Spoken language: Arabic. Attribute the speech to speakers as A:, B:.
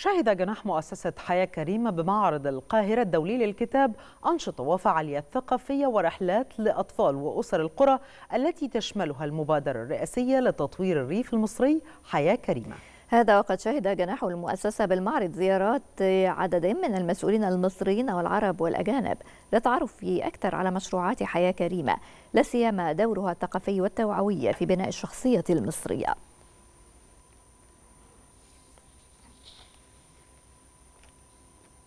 A: شهد جناح مؤسسة حياة كريمة بمعرض القاهرة الدولي للكتاب أنشطة وفعاليات ثقافية ورحلات لأطفال وأسر القرى التي تشملها المبادرة الرئاسية لتطوير الريف المصري حياة كريمة
B: هذا وقد شهد جناح المؤسسة بالمعرض زيارات عدد من المسؤولين المصريين والعرب والأجانب للتعرف أكثر على مشروعات حياة كريمة لا سيما دورها الثقافي والتوعوي في بناء الشخصية المصرية